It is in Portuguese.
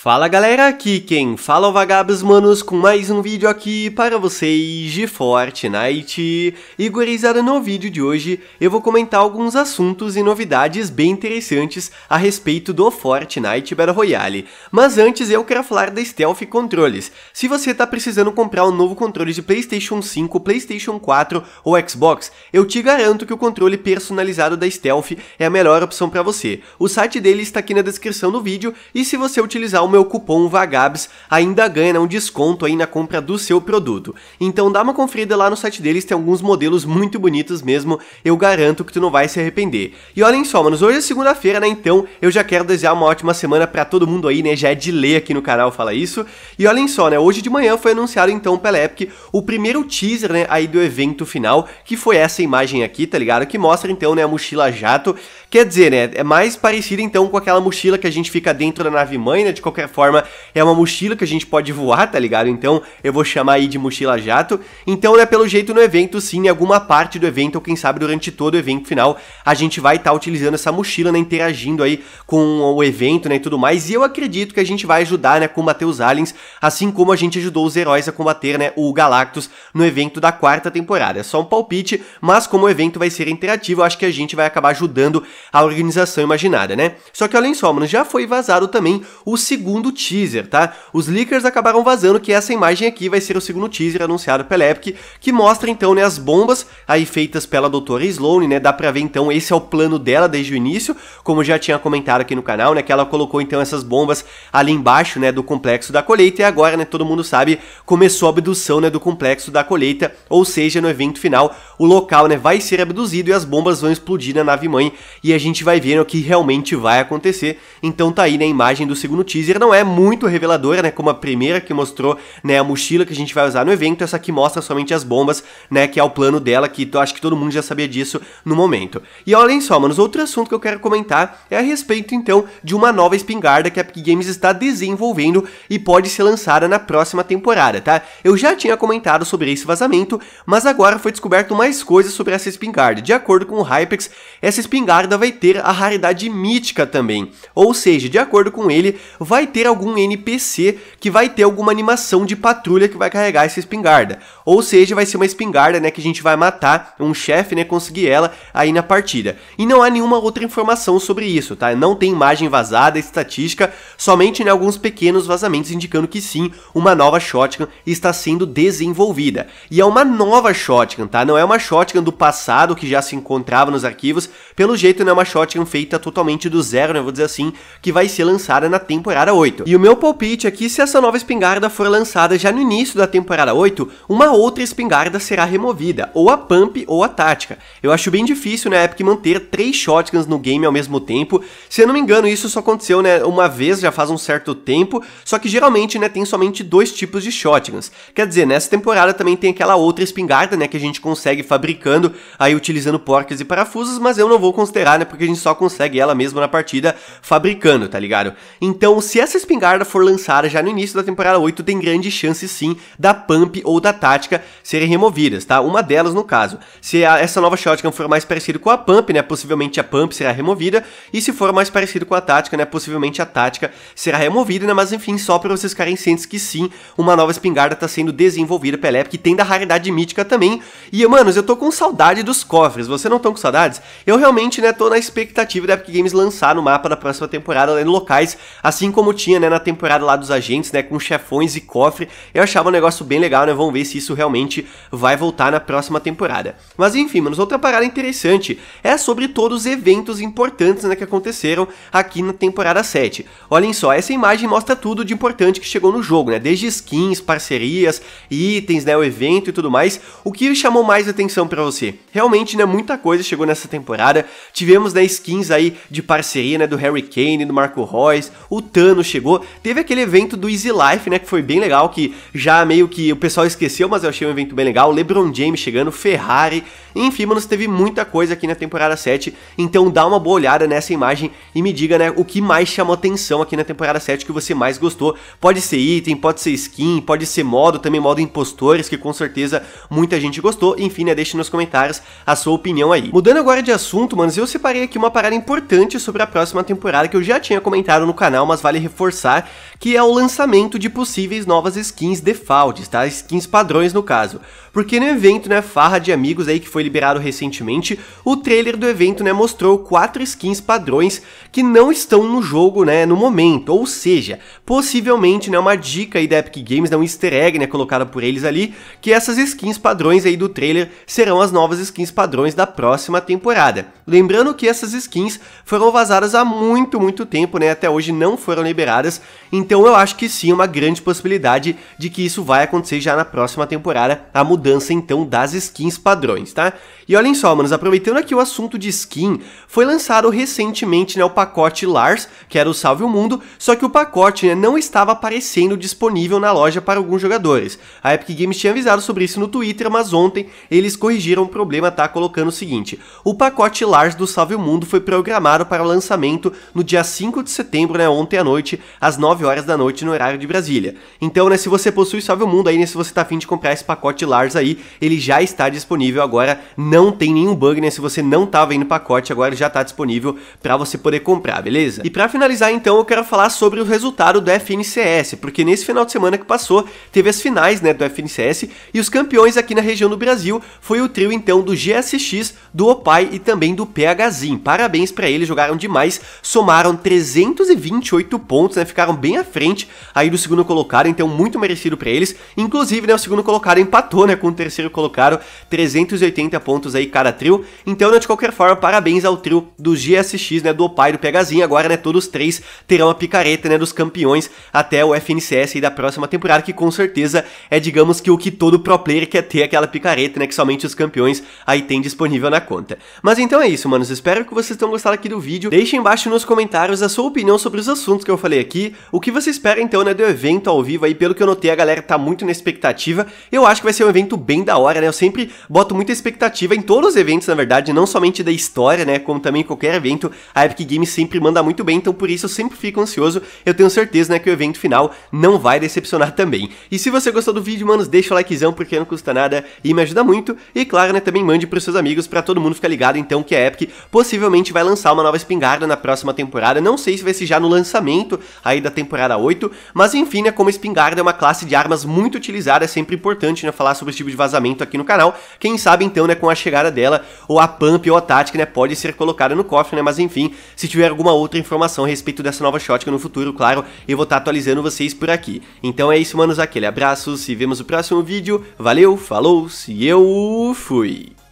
Fala galera, aqui quem fala é o Vagabos Manos com mais um vídeo aqui para vocês de Fortnite. E gurizada, no vídeo de hoje eu vou comentar alguns assuntos e novidades bem interessantes a respeito do Fortnite Battle Royale. Mas antes eu quero falar da Stealth Controles. Se você está precisando comprar um novo controle de Playstation 5, Playstation 4 ou Xbox, eu te garanto que o controle personalizado da Stealth é a melhor opção para você. O site dele está aqui na descrição do vídeo e se você utilizar o meu cupom VAGABS ainda ganha né, um desconto aí na compra do seu produto. Então dá uma conferida lá no site deles, tem alguns modelos muito bonitos mesmo, eu garanto que tu não vai se arrepender. E olhem só, manos, hoje é segunda-feira, né, então eu já quero desejar uma ótima semana para todo mundo aí, né, já é de ler aqui no canal falar isso. E olhem só, né, hoje de manhã foi anunciado então pela Epic o primeiro teaser, né, aí do evento final, que foi essa imagem aqui, tá ligado? Que mostra então, né, a mochila jato Quer dizer, né, é mais parecida então com aquela mochila que a gente fica dentro da nave mãe, né? De qualquer forma, é uma mochila que a gente pode voar, tá ligado? Então eu vou chamar aí de mochila jato. Então, né, pelo jeito no evento, sim, em alguma parte do evento, ou quem sabe durante todo o evento final, a gente vai estar tá utilizando essa mochila, né? Interagindo aí com o evento, né? E tudo mais. E eu acredito que a gente vai ajudar, né? combater os aliens, assim como a gente ajudou os heróis a combater, né? O Galactus no evento da quarta temporada. É só um palpite, mas como o evento vai ser interativo, eu acho que a gente vai acabar ajudando a organização imaginada, né? Só que olhem só, mano, já foi vazado também o segundo teaser, tá? Os leakers acabaram vazando que essa imagem aqui vai ser o segundo teaser anunciado pela Epic, que mostra então, né, as bombas aí feitas pela doutora Sloane, né? Dá pra ver então, esse é o plano dela desde o início, como já tinha comentado aqui no canal, né? Que ela colocou então essas bombas ali embaixo, né, do complexo da colheita, e agora, né, todo mundo sabe, começou a abdução, né, do complexo da colheita, ou seja, no evento final, o local, né, vai ser abduzido e as bombas vão explodir na nave-mãe, e e a gente vai ver o que realmente vai acontecer. Então tá aí na né, imagem do segundo teaser, não é muito reveladora, né, como a primeira que mostrou, né, a mochila que a gente vai usar no evento, essa que mostra somente as bombas, né, que é o plano dela, que eu acho que todo mundo já sabia disso no momento. E olhem só, manos, outro assunto que eu quero comentar é a respeito então de uma nova espingarda que a Epic Games está desenvolvendo e pode ser lançada na próxima temporada, tá? Eu já tinha comentado sobre esse vazamento, mas agora foi descoberto mais coisas sobre essa espingarda. De acordo com o Hypex, essa espingarda vai ter a raridade mítica também, ou seja, de acordo com ele, vai ter algum NPC que vai ter alguma animação de patrulha que vai carregar essa espingarda, ou seja, vai ser uma espingarda né, que a gente vai matar um chefe, né, conseguir ela aí na partida. E não há nenhuma outra informação sobre isso, tá? Não tem imagem vazada, estatística, somente né, alguns pequenos vazamentos indicando que sim, uma nova shotgun está sendo desenvolvida. E é uma nova shotgun, tá? Não é uma shotgun do passado que já se encontrava nos arquivos, pelo jeito né, é uma shotgun feita totalmente do zero, né, vou dizer assim, que vai ser lançada na temporada 8. E o meu palpite é que se essa nova espingarda for lançada já no início da temporada 8, uma outra espingarda será removida, ou a pump ou a tática. Eu acho bem difícil na né, Epic manter três shotguns no game ao mesmo tempo. Se eu não me engano, isso só aconteceu né, uma vez já faz um certo tempo, só que geralmente né, tem somente dois tipos de shotguns. Quer dizer, nessa temporada também tem aquela outra espingarda né, que a gente consegue fabricando, aí utilizando porcas e parafusos, mas eu não vou considerar espingarda porque a gente só consegue ela mesmo na partida fabricando, tá ligado? Então, se essa espingarda for lançada já no início da temporada 8, tem grande chance sim da pump ou da tática serem removidas, tá? Uma delas no caso. Se a, essa nova shotgun for mais parecida com a pump, né, possivelmente a pump será removida, e se for mais parecido com a tática, né, possivelmente a tática será removida, né, mas enfim, só para vocês ficarem cientes que sim, uma nova espingarda tá sendo desenvolvida pela Epic, tem da raridade mítica também. E, manos, eu tô com saudade dos cofres, vocês não estão com saudades? Eu realmente, né, tô estou na expectativa da Epic Games lançar no mapa da próxima temporada, né, em locais, assim como tinha, né, na temporada lá dos agentes, né, com chefões e cofre. Eu achava um negócio bem legal, né, vamos ver se isso realmente vai voltar na próxima temporada. Mas enfim, mano, outra parada interessante é sobre todos os eventos importantes, né, que aconteceram aqui na temporada 7. Olhem só, essa imagem mostra tudo de importante que chegou no jogo, né, desde skins, parcerias, itens, né, o evento e tudo mais. O que chamou mais atenção para você? Realmente, né, muita coisa chegou nessa temporada, tive Tivemos né, skins aí de parceria, né, do Harry Kane, do Marco Royce, o Thanos chegou. Teve aquele evento do Easy Life, né, que foi bem legal, que já meio que o pessoal esqueceu, mas eu achei um evento bem legal. LeBron James chegando, Ferrari, enfim, mano, teve muita coisa aqui na temporada 7. Então dá uma boa olhada nessa imagem e me diga, né, o que mais chamou atenção aqui na temporada 7 que você mais gostou. Pode ser item, pode ser skin, pode ser modo, também modo impostores, que com certeza muita gente gostou. Enfim, né, deixe nos comentários a sua opinião aí. Mudando agora de assunto, mano, se separei aqui uma parada importante sobre a próxima temporada que eu já tinha comentado no canal, mas vale reforçar, que é o lançamento de possíveis novas skins defaults, tá? Skins padrões no caso. Porque no evento, né, farra de amigos aí que foi liberado recentemente, o trailer do evento, né, mostrou quatro skins padrões que não estão no jogo, né, no momento, ou seja, possivelmente, né, uma dica aí da Epic Games, né, um easter egg, né, colocado por eles ali, que essas skins padrões aí do trailer serão as novas skins padrões da próxima temporada. Lembrando Lembrando que essas skins foram vazadas há muito, muito tempo, né? Até hoje não foram liberadas. Então eu acho que sim, é uma grande possibilidade de que isso vai acontecer já na próxima temporada, a mudança então das skins padrões, tá? E olhem só, manos, aproveitando aqui o assunto de skin, foi lançado recentemente né, o pacote Lars, que era o Salve o Mundo, só que o pacote né, não estava aparecendo disponível na loja para alguns jogadores. A Epic Games tinha avisado sobre isso no Twitter, mas ontem eles corrigiram o problema, tá? Colocando o seguinte: o pacote Lars do Salve o Mundo foi programado para o lançamento no dia 5 de setembro, né? Ontem à noite, às 9 horas da noite, no horário de Brasília. Então, né, se você possui Salve o Mundo aí, né, se você tá afim de comprar esse pacote Lars aí, ele já está disponível agora, não não tem nenhum bug, né? Se você não tava indo pacote, agora já tá disponível para você poder comprar, beleza? E para finalizar então, eu quero falar sobre o resultado do FNCS, porque nesse final de semana que passou, teve as finais, né, do FNCS, e os campeões aqui na região do Brasil foi o trio então do GSX, do Opai e também do PHZIM. Parabéns para eles, jogaram demais, somaram 328 pontos, né? Ficaram bem à frente aí do segundo colocado, então muito merecido para eles. Inclusive, né, o segundo colocado empatou, né, com o terceiro colocado, 380 pontos pontos aí cada trio. Então, né, de qualquer forma, parabéns ao trio do GSX, né, do Opai e do Pegazinho. Agora, né, todos três terão a picareta, né, dos campeões até o FNCS aí da próxima temporada, que com certeza é, digamos que o que todo pro player quer ter, aquela picareta, né, que somente os campeões aí tem disponível na conta. Mas então é isso, manos. Espero que vocês tenham gostado aqui do vídeo. Deixem embaixo nos comentários a sua opinião sobre os assuntos que eu falei aqui, o que você espera então, né, do evento ao vivo aí, pelo que eu notei, a galera tá muito na expectativa. Eu acho que vai ser um evento bem da hora, né? Eu sempre boto muita expectativa em todos os eventos, na verdade, não somente da história, né, como também qualquer evento, a Epic Games sempre manda muito bem, então por isso eu sempre fico ansioso. Eu tenho certeza, né, que o evento final não vai decepcionar também. E se você gostou do vídeo, manos, deixa o likezão porque não custa nada e me ajuda muito. E claro, né, também mande pros seus amigos para todo mundo ficar ligado então que a Epic possivelmente vai lançar uma nova espingarda na próxima temporada. Não sei se vai ser já no lançamento aí da temporada 8, mas enfim, né, como espingarda é uma classe de armas muito utilizada, é sempre importante, né, falar sobre esse tipo de vazamento aqui no canal. Quem sabe então, né, com a chegada dela, ou a pump ou a tática, né, pode ser colocada no cofre, né, mas enfim, se tiver alguma outra informação a respeito dessa nova Shotgun no futuro, claro, eu vou estar tá atualizando vocês por aqui. Então é isso, manos, aquele abraço, se vemos no próximo vídeo, valeu, falou, se eu fui!